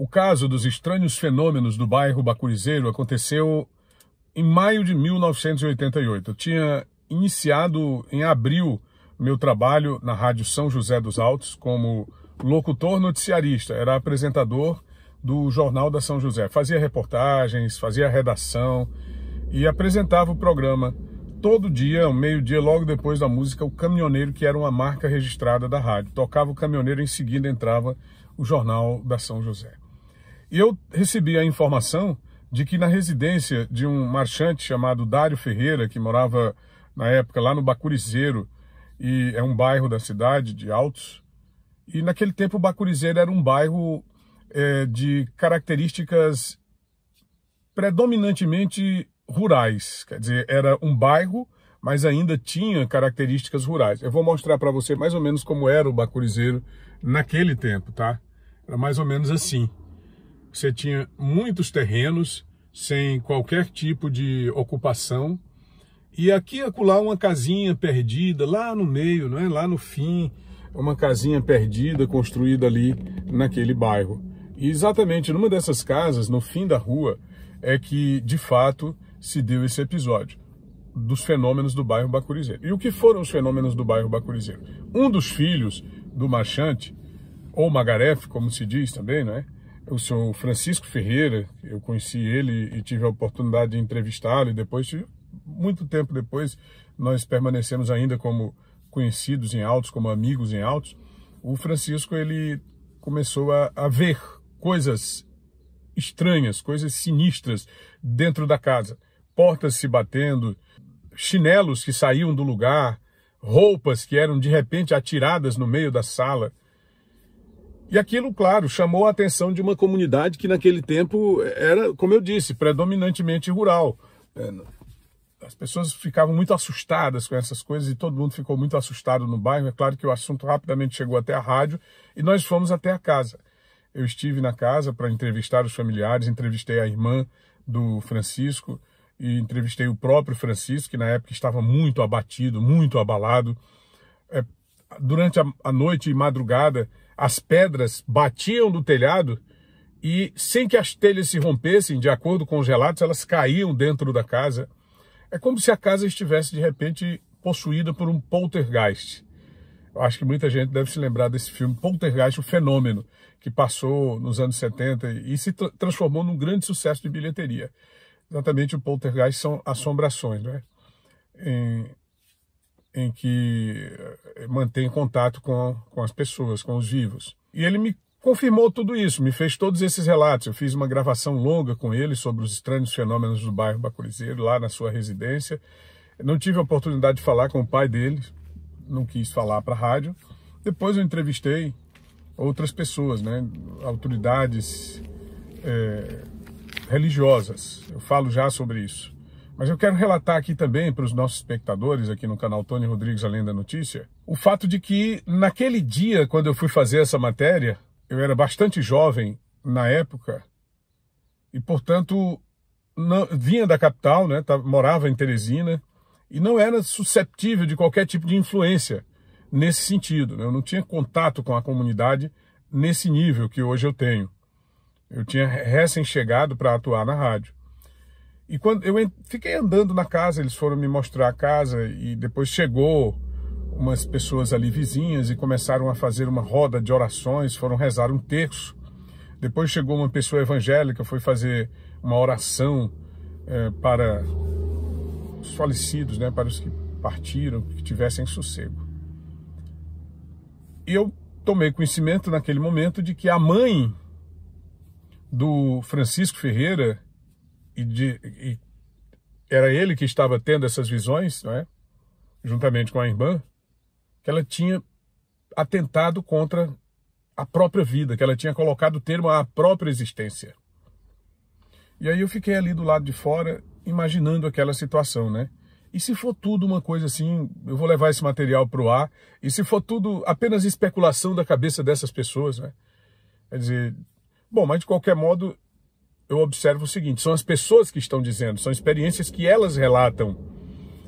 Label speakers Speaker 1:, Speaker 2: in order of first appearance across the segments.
Speaker 1: O caso dos estranhos fenômenos do bairro Bacurizeiro aconteceu em maio de 1988. Eu tinha iniciado em abril meu trabalho na Rádio São José dos Altos como locutor noticiarista, era apresentador do Jornal da São José. Fazia reportagens, fazia redação e apresentava o programa todo dia, ao meio-dia, logo depois da música, o Caminhoneiro, que era uma marca registrada da rádio. Tocava o Caminhoneiro, em seguida entrava o Jornal da São José. E eu recebi a informação de que na residência de um marchante chamado Dário Ferreira, que morava na época lá no Bacurizeiro, e é um bairro da cidade de Altos, e naquele tempo o Bacurizeiro era um bairro é, de características predominantemente rurais, quer dizer, era um bairro, mas ainda tinha características rurais. Eu vou mostrar para você mais ou menos como era o Bacurizeiro naquele tempo, tá? Era mais ou menos assim você tinha muitos terrenos sem qualquer tipo de ocupação e aqui e acolá uma casinha perdida lá no meio, não é? Lá no fim, uma casinha perdida construída ali naquele bairro. E exatamente numa dessas casas, no fim da rua, é que de fato se deu esse episódio dos fenômenos do bairro Bacurizeiro. E o que foram os fenômenos do bairro Bacurizeiro? Um dos filhos do marchante, ou magarefe, como se diz também, não é? o senhor Francisco Ferreira, eu conheci ele e tive a oportunidade de entrevistá-lo e depois, muito tempo depois, nós permanecemos ainda como conhecidos em autos, como amigos em autos. O Francisco, ele começou a, a ver coisas estranhas, coisas sinistras dentro da casa. Portas se batendo, chinelos que saíam do lugar, roupas que eram de repente atiradas no meio da sala. E aquilo, claro, chamou a atenção de uma comunidade que naquele tempo era, como eu disse, predominantemente rural. É, as pessoas ficavam muito assustadas com essas coisas e todo mundo ficou muito assustado no bairro. É claro que o assunto rapidamente chegou até a rádio e nós fomos até a casa. Eu estive na casa para entrevistar os familiares, entrevistei a irmã do Francisco e entrevistei o próprio Francisco, que na época estava muito abatido, muito abalado. É, durante a noite e madrugada, as pedras batiam no telhado e, sem que as telhas se rompessem, de acordo com os relatos, elas caíam dentro da casa. É como se a casa estivesse, de repente, possuída por um poltergeist. Eu acho que muita gente deve se lembrar desse filme Poltergeist, o fenômeno, que passou nos anos 70 e se tra transformou num grande sucesso de bilheteria. Exatamente, o poltergeist são assombrações, não é? Em em que eh, mantém contato com, com as pessoas, com os vivos. E ele me confirmou tudo isso, me fez todos esses relatos. Eu fiz uma gravação longa com ele sobre os estranhos fenômenos do bairro Bacurizeiro, lá na sua residência. Não tive a oportunidade de falar com o pai dele, não quis falar para a rádio. Depois eu entrevistei outras pessoas, né? autoridades é, religiosas. Eu falo já sobre isso. Mas eu quero relatar aqui também para os nossos espectadores aqui no canal Tony Rodrigues Além da Notícia, o fato de que naquele dia, quando eu fui fazer essa matéria, eu era bastante jovem na época e, portanto, não, vinha da capital, né, morava em Teresina e não era susceptível de qualquer tipo de influência nesse sentido. Né? Eu não tinha contato com a comunidade nesse nível que hoje eu tenho. Eu tinha recém-chegado para atuar na rádio. E quando eu fiquei andando na casa, eles foram me mostrar a casa e depois chegou umas pessoas ali vizinhas e começaram a fazer uma roda de orações, foram rezar um terço. Depois chegou uma pessoa evangélica, foi fazer uma oração é, para os falecidos, né, para os que partiram, que tivessem sossego. E eu tomei conhecimento naquele momento de que a mãe do Francisco Ferreira e, de, e era ele que estava tendo essas visões, não é? juntamente com a irmã, que ela tinha atentado contra a própria vida, que ela tinha colocado o termo à própria existência. E aí eu fiquei ali do lado de fora, imaginando aquela situação, né? E se for tudo uma coisa assim, eu vou levar esse material para o ar, e se for tudo apenas especulação da cabeça dessas pessoas, né? Quer dizer, bom, mas de qualquer modo, eu observo o seguinte: são as pessoas que estão dizendo, são experiências que elas relatam.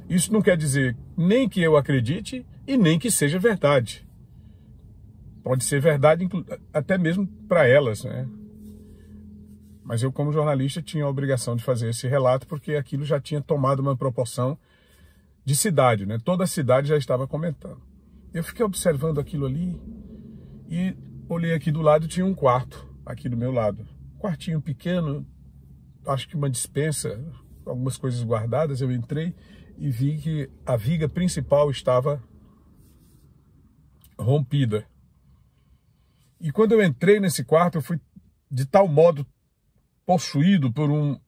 Speaker 1: Isso não quer dizer nem que eu acredite e nem que seja verdade. Pode ser verdade até mesmo para elas, né? Mas eu, como jornalista, tinha a obrigação de fazer esse relato porque aquilo já tinha tomado uma proporção de cidade, né? Toda a cidade já estava comentando. Eu fiquei observando aquilo ali e olhei aqui do lado tinha um quarto aqui do meu lado quartinho pequeno, acho que uma dispensa, algumas coisas guardadas. Eu entrei e vi que a viga principal estava rompida. E quando eu entrei nesse quarto, eu fui de tal modo possuído por um,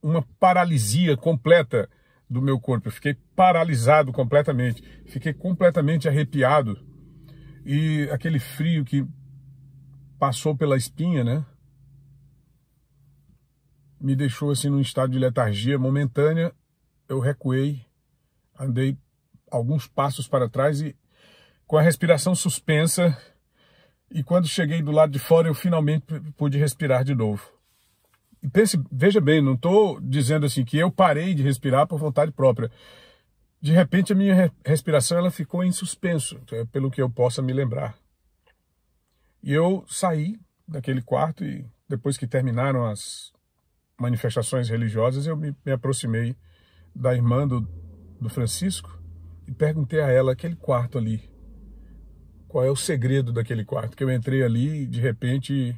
Speaker 1: uma paralisia completa do meu corpo. Eu fiquei paralisado completamente, fiquei completamente arrepiado. E aquele frio que passou pela espinha, né? Me deixou assim num estado de letargia momentânea. Eu recuei, andei alguns passos para trás e com a respiração suspensa. E quando cheguei do lado de fora, eu finalmente pude respirar de novo. E pense, veja bem, não estou dizendo assim que eu parei de respirar por vontade própria. De repente, a minha respiração ela ficou em suspenso, é, pelo que eu possa me lembrar. E eu saí daquele quarto e depois que terminaram as manifestações religiosas, eu me, me aproximei da irmã do, do Francisco e perguntei a ela aquele quarto ali, qual é o segredo daquele quarto. Que eu entrei ali de repente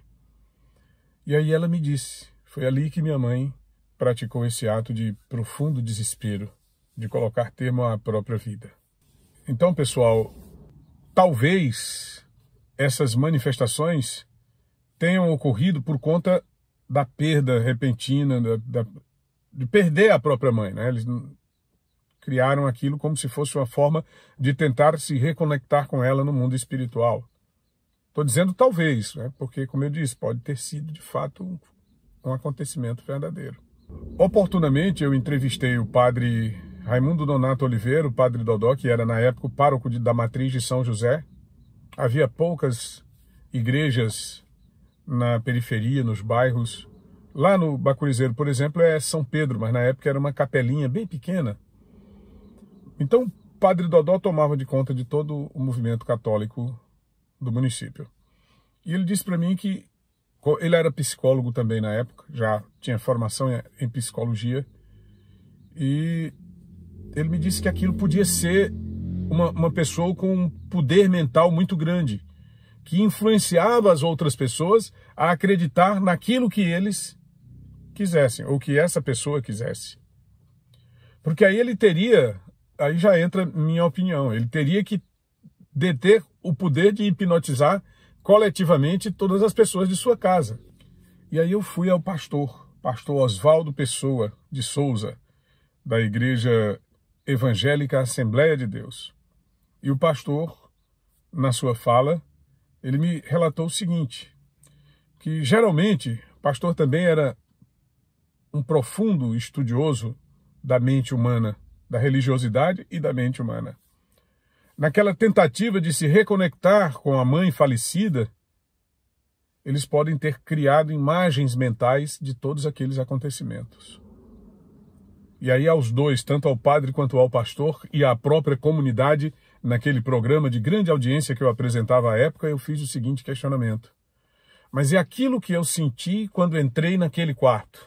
Speaker 1: e aí ela me disse, foi ali que minha mãe praticou esse ato de profundo desespero, de colocar termo à própria vida. Então, pessoal, talvez essas manifestações tenham ocorrido por conta da perda repentina, da, da, de perder a própria mãe. Né? Eles criaram aquilo como se fosse uma forma de tentar se reconectar com ela no mundo espiritual. Estou dizendo talvez, né? porque, como eu disse, pode ter sido de fato um acontecimento verdadeiro. Oportunamente, eu entrevistei o padre Raimundo Donato Oliveira, o padre Dodó, que era na época o pároco da Matriz de São José, havia poucas igrejas na periferia, nos bairros. Lá no Bacurizeiro, por exemplo, é São Pedro, mas na época era uma capelinha bem pequena. Então, o padre Dodó tomava de conta de todo o movimento católico do município. E ele disse para mim que ele era psicólogo também na época, já tinha formação em psicologia, e ele me disse que aquilo podia ser uma, uma pessoa com um poder mental muito grande, que influenciava as outras pessoas a acreditar naquilo que eles quisessem, ou que essa pessoa quisesse. Porque aí ele teria, aí já entra minha opinião, ele teria que deter o poder de hipnotizar coletivamente todas as pessoas de sua casa. E aí eu fui ao pastor, pastor Oswaldo Pessoa de Souza, da igreja evangélica Assembleia de Deus. E o pastor, na sua fala, ele me relatou o seguinte: que geralmente o pastor também era um profundo estudioso da mente humana, da religiosidade e da mente humana. Naquela tentativa de se reconectar com a mãe falecida, eles podem ter criado imagens mentais de todos aqueles acontecimentos e aí aos dois, tanto ao padre quanto ao pastor e à própria comunidade, naquele programa de grande audiência que eu apresentava à época, eu fiz o seguinte questionamento. Mas é aquilo que eu senti quando entrei naquele quarto.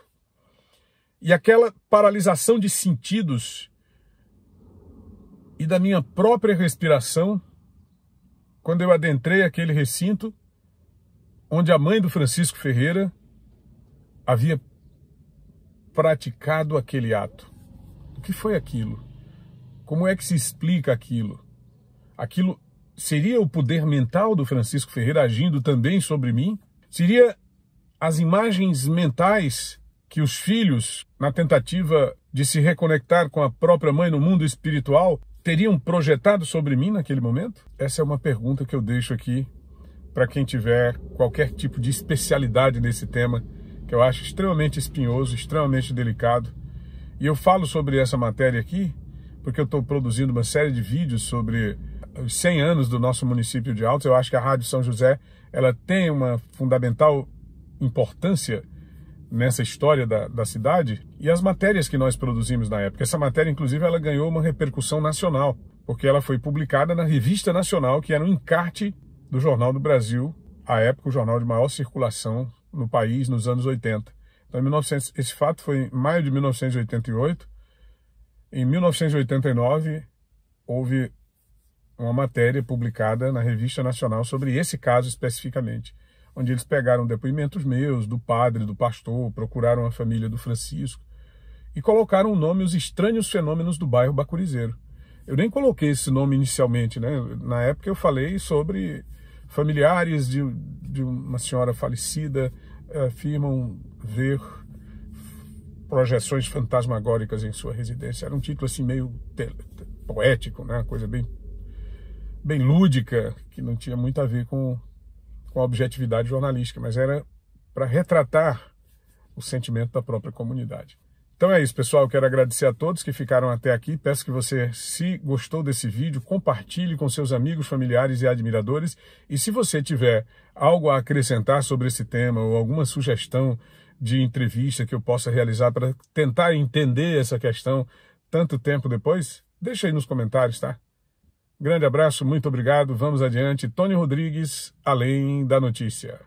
Speaker 1: E aquela paralisação de sentidos e da minha própria respiração quando eu adentrei aquele recinto onde a mãe do Francisco Ferreira havia praticado aquele ato? O que foi aquilo? Como é que se explica aquilo? Aquilo seria o poder mental do Francisco Ferreira agindo também sobre mim? Seria as imagens mentais que os filhos, na tentativa de se reconectar com a própria mãe no mundo espiritual, teriam projetado sobre mim naquele momento? Essa é uma pergunta que eu deixo aqui para quem tiver qualquer tipo de especialidade nesse tema que eu acho extremamente espinhoso, extremamente delicado. E eu falo sobre essa matéria aqui porque eu estou produzindo uma série de vídeos sobre eh, os 100 anos do nosso município de Altos. Eu acho que a Rádio São José ela tem uma fundamental importância nessa história da, da cidade e as matérias que nós produzimos na época. Essa matéria, inclusive, ela ganhou uma repercussão nacional, porque ela foi publicada na Revista Nacional, que era um encarte do Jornal do Brasil, à época o jornal de maior circulação no país nos anos 80. Então, 1900, esse fato foi em maio de 1988. Em 1989, houve uma matéria publicada na Revista Nacional sobre esse caso especificamente, onde eles pegaram depoimentos meus, do padre, do pastor, procuraram a família do Francisco e colocaram o nome Os Estranhos Fenômenos do Bairro Bacurizeiro. Eu nem coloquei esse nome inicialmente, né? Na época eu falei sobre Familiares de, de uma senhora falecida eh, afirmam ver projeções fantasmagóricas em sua residência. Era um título assim meio poético, né? Uma coisa bem, bem lúdica, que não tinha muito a ver com, com a objetividade jornalística, mas era para retratar o sentimento da própria comunidade. Então é isso, pessoal. Quero agradecer a todos que ficaram até aqui. Peço que você, se gostou desse vídeo, compartilhe com seus amigos, familiares e admiradores. E se você tiver algo a acrescentar sobre esse tema ou alguma sugestão de entrevista que eu possa realizar para tentar entender essa questão tanto tempo depois, deixa aí nos comentários, tá? Grande abraço, muito obrigado. Vamos adiante. Tony Rodrigues, além da notícia.